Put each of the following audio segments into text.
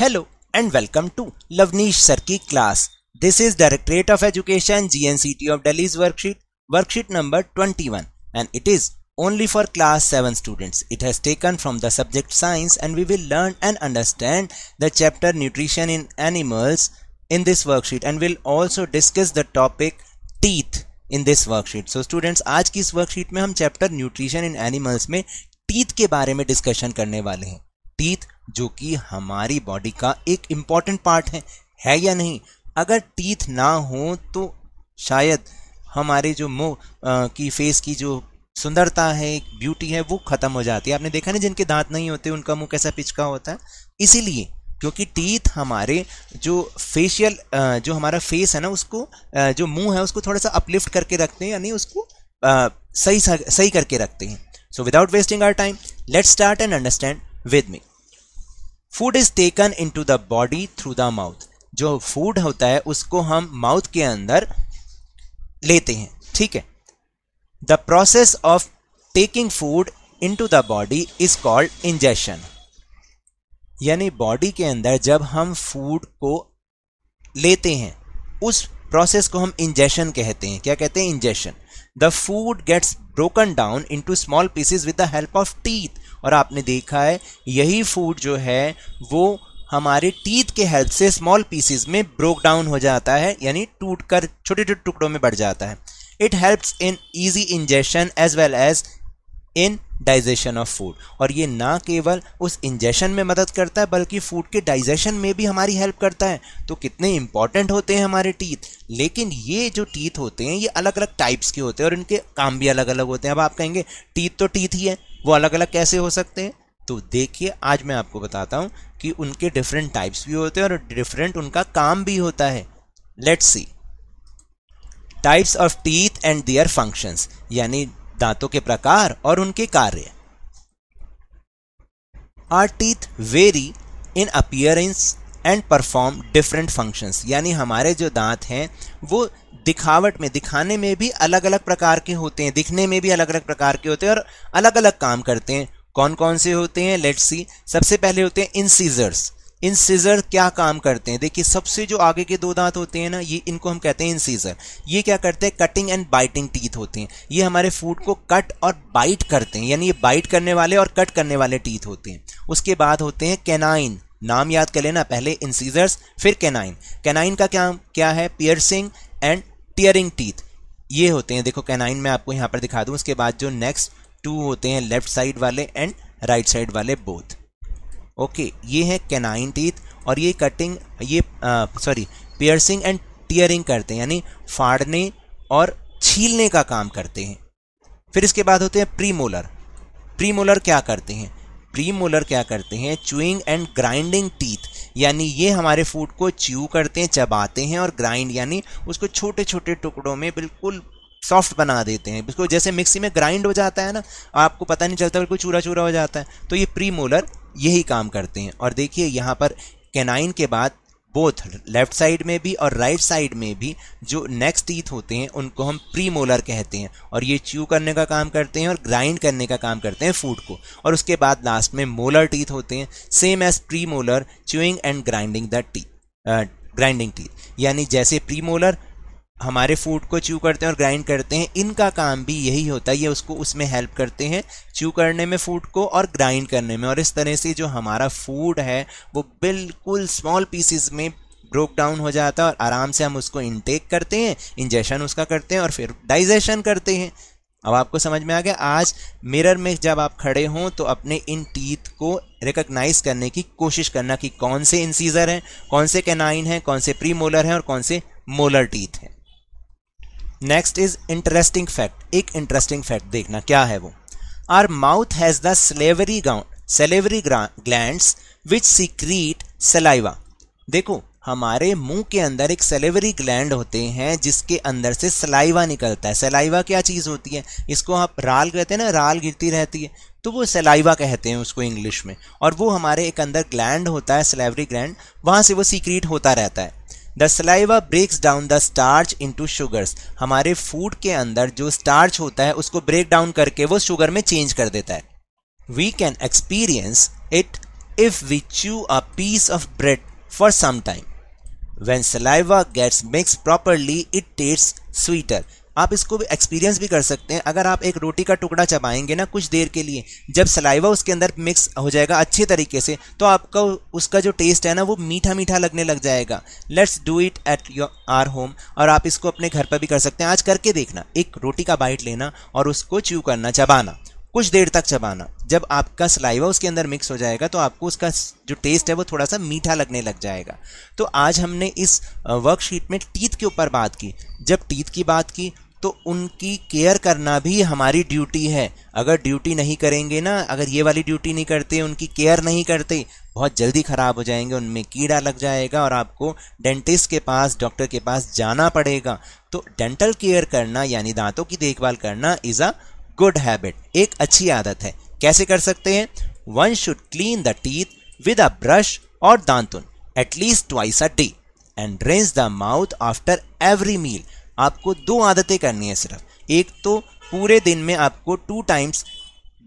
hello and welcome to Lavneesh sir की class this is directorate of education G N C T of Delhi's worksheet worksheet number twenty one and it is only for class seven students it has taken from the subject science and we will learn and understand the chapter nutrition in animals in this worksheet and will also discuss the topic teeth in this worksheet so students आज की इस worksheet में हम chapter nutrition in animals में teeth के बारे में discussion करने वाले हैं टीथ जो कि हमारी बॉडी का एक इम्पॉर्टेंट पार्ट है है या नहीं अगर टीथ ना हो तो शायद हमारे जो मुंह की फेस की जो सुंदरता है ब्यूटी है वो ख़त्म हो जाती है आपने देखा ना जिनके दांत नहीं होते उनका मुंह कैसा पिचका होता है इसीलिए क्योंकि टीथ हमारे जो फेशियल जो हमारा फेस है ना उसको जो मुंह है उसको थोड़ा सा अपलिफ्ट करके रखते हैं यानी उसको सही सही करके रखते हैं so without wasting our time let's start and understand with me food is taken into the body through the mouth जो फूड होता है उसको हम माउथ के अंदर लेते हैं ठीक है the process of taking food into the body is called ingestion यानी बॉडी के अंदर जब हम फूड को लेते हैं उस प्रोसेस को हम इंजेशन कहते हैं क्या कहते हैं ingestion the food gets broken down into small pieces with the help of teeth और आपने देखा है यही फूड जो है वो हमारे टीथ के हेल्प से स्मॉल पीसीज में ब्रोक डाउन हो जाता है यानी टूट कर छोटे छोटे टुकड़ों में बढ़ जाता है it helps in easy ingestion as well as in digestion of food और ये ना केवल उस इंजेशन में मदद करता है बल्कि फूड के डाइजेशन में भी हमारी हेल्प करता है तो कितने इंपॉर्टेंट होते हैं हमारे टीथ लेकिन ये जो टीथ होते हैं ये अलग अलग टाइप्स के होते हैं और इनके काम भी अलग अलग होते हैं अब आप कहेंगे टीथ तो टीथ ही है वो अलग अलग कैसे हो सकते हैं तो देखिए आज मैं आपको बताता हूँ कि उनके डिफरेंट टाइप्स भी होते हैं और डिफरेंट उनका काम भी होता है let's see types of teeth and their functions यानी दांतों के प्रकार और उनके कार्य our teeth vary in appearance and perform different functions यानी हमारे जो दांत हैं वो दिखावट में दिखाने में भी अलग अलग प्रकार के होते हैं दिखने में भी अलग अलग प्रकार के होते हैं और अलग अलग काम करते हैं कौन कौन से होते हैं लेट्स सी सबसे पहले होते हैं इंसीजर्स इंसीजर क्या काम करते हैं देखिए सबसे जो आगे के दो दांत होते हैं ना ये इनको हम कहते हैं इंसीजर ये क्या करते हैं कटिंग एंड बाइटिंग टीथ होते हैं ये हमारे फूड को कट और बाइट करते हैं यानी ये बाइट करने वाले और कट करने वाले टीथ होते हैं उसके बाद होते हैं कैनाइन नाम याद कर लेना पहले इंसीजर्स फिर कैनाइन कैनाइन का क्या क्या है पियर्सिंग एंड टीयरिंग टीथ ये होते हैं देखो कैनाइन में आपको यहाँ पर दिखा दूँ उसके बाद जो नेक्स्ट टू होते हैं लेफ्ट साइड वाले एंड राइट साइड वाले बोथ ओके ये है कैनाइन टीथ और ये कटिंग ये सॉरी पियर्सिंग एंड टीयरिंग करते हैं यानी फाड़ने और छीलने का काम करते हैं फिर इसके बाद होते हैं प्रीमोलर प्रीमोलर क्या करते हैं प्रीमोलर क्या करते हैं चुइंग एंड ग्राइंडिंग टीथ यानी ये हमारे फूड को च्यू करते हैं चबाते हैं और ग्राइंड यानी उसको छोटे छोटे टुकड़ों में बिल्कुल सॉफ्ट बना देते हैं इसको जैसे मिक्सी में ग्राइंड हो जाता है ना आपको पता नहीं चलता बिल्कुल चूरा चूरा हो जाता है तो ये प्री मोलर यही काम करते हैं और देखिए यहाँ पर कैनाइन के बाद बोथ लेफ्ट साइड में भी और राइट right साइड में भी जो नेक्स्ट टीथ होते हैं उनको हम प्री मोलर कहते हैं और ये च्यू करने का काम करते हैं और ग्राइंड करने का काम करते हैं फूड को और उसके बाद लास्ट में मोलर टीथ होते हैं same as premolar chewing and grinding the teeth grinding teeth यानी जैसे प्री मोलर हमारे फूड को च्यू करते हैं और ग्राइंड करते हैं इनका काम भी यही होता है ये उसको उसमें हेल्प करते हैं च्यू करने में फूड को और ग्राइंड करने में और इस तरह से जो हमारा फूड है वो बिल्कुल स्मॉल पीसीज में ब्रोक डाउन हो जाता है और आराम से हम उसको इनटेक करते हैं इंजेशन उसका करते हैं और फिर डाइजेशन करते हैं अब आपको समझ में आ गया आज मिरर में जब आप खड़े हों तो अपने इन टीथ को रिकग्नाइज करने की कोशिश करना कि कौन से इंसीजर हैं कौन से कैनाइन हैं कौन से प्री मोलर हैं और कौन से मोलर टीथ हैं नेक्स्ट इज इंटरेस्टिंग फैक्ट एक इंटरेस्टिंग फैक्ट देखना क्या है वो our mouth has the salivary salivary gland which secrete saliva देखो हमारे मुंह के अंदर एक सेलेवरी ग्लैंड होते हैं जिसके अंदर से सलाइवा निकलता है सलाइवा क्या चीज़ होती है इसको आप राल कहते हैं ना राल गिरती रहती है तो वो सलाइवा कहते हैं उसको इंग्लिश में और वो हमारे एक अंदर ग्लैंड होता है सलेवरी ग्लैंड वहाँ से वो सीक्रीट होता रहता है the saliva breaks down the starch into sugars हमारे फूड के अंदर जो स्टार्च होता है उसको ब्रेक डाउन करके वो शुगर में चेंज कर देता है we can experience it if we chew a piece of bread for some time when saliva gets mix properly it taste sweeter आप इसको भी एक्सपीरियंस भी कर सकते हैं अगर आप एक रोटी का टुकड़ा चबाएंगे ना कुछ देर के लिए जब सलाइवा उसके अंदर मिक्स हो जाएगा अच्छे तरीके से तो आपका उसका जो टेस्ट है ना वो मीठा मीठा लगने लग जाएगा let's do it at your our home और आप इसको अपने घर पर भी कर सकते हैं आज करके देखना एक रोटी का बाइट लेना और उसको च्यू करना चबाना कुछ देर तक चबाना जब आपका सलाइवा उसके अंदर मिक्स हो जाएगा तो आपको उसका जो टेस्ट है वो थोड़ा सा मीठा लगने लग जाएगा तो आज हमने इस वर्कशीट uh, में टीथ के ऊपर बात की जब टीथ की बात की तो उनकी केयर करना भी हमारी ड्यूटी है अगर ड्यूटी नहीं करेंगे ना अगर ये वाली ड्यूटी नहीं करते उनकी केयर नहीं करते बहुत जल्दी ख़राब हो जाएंगे उनमें कीड़ा लग जाएगा और आपको डेंटिस्ट के पास डॉक्टर के पास जाना पड़ेगा तो डेंटल केयर करना यानी दांतों की देखभाल करना इज़ अ गुड हैबिट एक अच्छी आदत है कैसे कर सकते हैं one should clean the teeth with a brush और दांतुन at least twice a day and rinse the mouth after every meal आपको दो आदतें करनी है सिर्फ एक तो पूरे दिन में आपको टू टाइम्स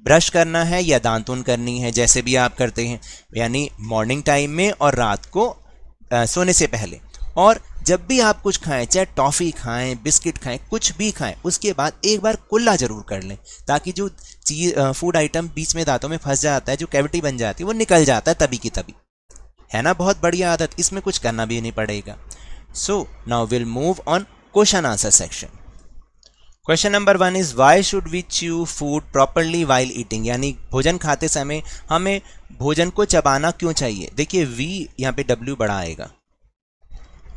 ब्रश करना है या दांतुन करनी है जैसे भी आप करते हैं यानी मॉर्निंग टाइम में और रात को आ, सोने से पहले और जब भी आप कुछ खाएं चाहे टॉफ़ी खाएं बिस्किट खाएं कुछ भी खाएं उसके बाद एक बार कुल्ला ज़रूर कर लें ताकि जो चीज फूड आइटम बीच में दांतों में फंस जाता है जो कैविटी बन जाती है वो निकल जाता है तभी की तभी है ना बहुत बढ़िया आदत इसमें कुछ करना भी नहीं पड़ेगा so now will move on question answer section question number one is why should we chew food properly while eating यानी भोजन खाते समय हमें भोजन को चबाना क्यों चाहिए देखिए वी यहाँ पे डब्ल्यू बड़ा आएगा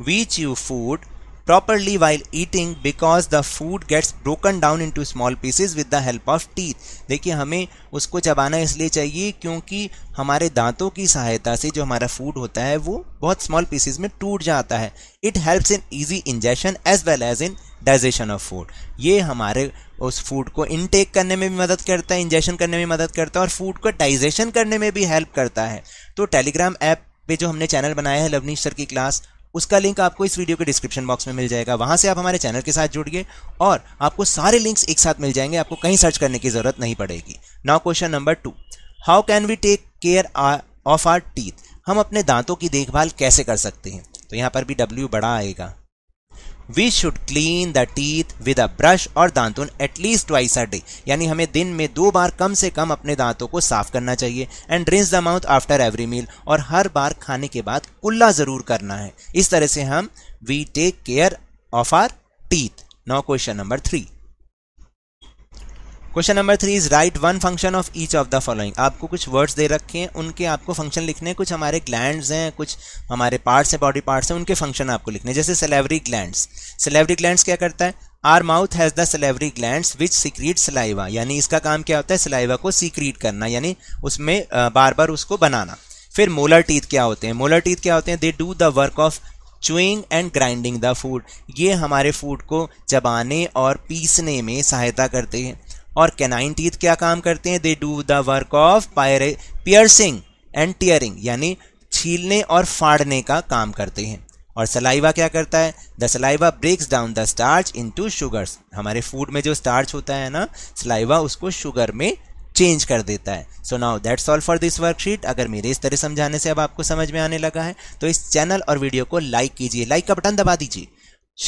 we chew food properly while eating because the food gets broken down into small pieces with the help of teeth देखिए हमें उसको चबाना इसलिए चाहिए क्योंकि हमारे दांतों की सहायता से जो हमारा फूड होता है वो बहुत स्मॉल पीसेज में टूट जाता है it helps in easy injection as well as in digestion of food ये हमारे उस फूड को इनटेक करने में भी मदद करता है इंजेक्शन करने में मदद करता है और फूड को डाइजेशन करने में भी हेल्प करता है तो टेलीग्राम ऐप पे जो हमने चैनल बनाया है लवनीश सर की क्लास उसका लिंक आपको इस वीडियो के डिस्क्रिप्शन बॉक्स में मिल जाएगा वहाँ से आप हमारे चैनल के साथ जुड़िए और आपको सारे लिंक्स एक साथ मिल जाएंगे आपको कहीं सर्च करने की ज़रूरत नहीं पड़ेगी now question number two how can we take care of our teeth हम अपने दांतों की देखभाल कैसे कर सकते हैं तो यहाँ पर भी डब्ल्यू बड़ा आएगा we should clean the teeth with a brush और दांतुन एटलीस्ट ट्वाइस अ डे यानी हमें दिन में दो बार कम से कम अपने दांतों को साफ करना चाहिए and rinse the mouth after every meal और हर बार खाने के बाद कुल्ला ज़रूर करना है इस तरह से हम we take care of our teeth now question number three question number three is write one function of each of the following आपको कुछ वर्ड्स दे रखे हैं उनके आपको फंक्शन लिखने हैं कुछ हमारे ग्लैंड हैं कुछ हमारे पार्ट्स हैं बॉडी पार्ट्स हैं उनके फंक्शन आपको लिखने हैं जैसे सेलेवरी ग्लैंड सेलेवरी ग्लैंड क्या करता है our mouth has the salivary gland which secrete saliva यानी इसका काम क्या होता है सलाइवा को सीक्रीट करना यानी उसमें बार बार उसको बनाना फिर मोलर टीथ क्या होते हैं मोलर टीथ क्या होते हैं they do the work of chewing and grinding the food ये हमारे फूड को चबाने और पीसने में सहायता करते हैं और कैनाइन टीथ क्या काम करते हैं they do the work of पायरे पियर्सिंग एंड टीयरिंग यानी छीलने और फाड़ने का काम करते हैं और सलाइवा क्या करता है the saliva breaks down the starch into sugars हमारे फूड में जो स्टार्च होता है ना सलाइवा उसको शुगर में चेंज कर देता है so now that's all for this worksheet अगर मेरे इस तरह समझाने से अब आपको समझ में आने लगा है तो इस चैनल और वीडियो को लाइक कीजिए लाइक का बटन दबा दीजिए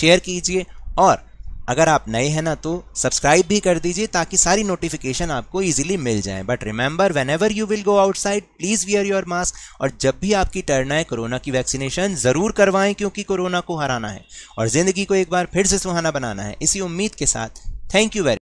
शेयर कीजिए और अगर आप नए हैं ना तो सब्सक्राइब भी कर दीजिए ताकि सारी नोटिफिकेशन आपको ईजिली मिल जाए but remember whenever you will go outside please wear your mask और जब भी आपकी टर्न आए कोरोना की वैक्सीनेशन ज़रूर करवाएं क्योंकि कोरोना को हराना है और ज़िंदगी को एक बार फिर से सुहाना बनाना है इसी उम्मीद के साथ थैंक यू वेरी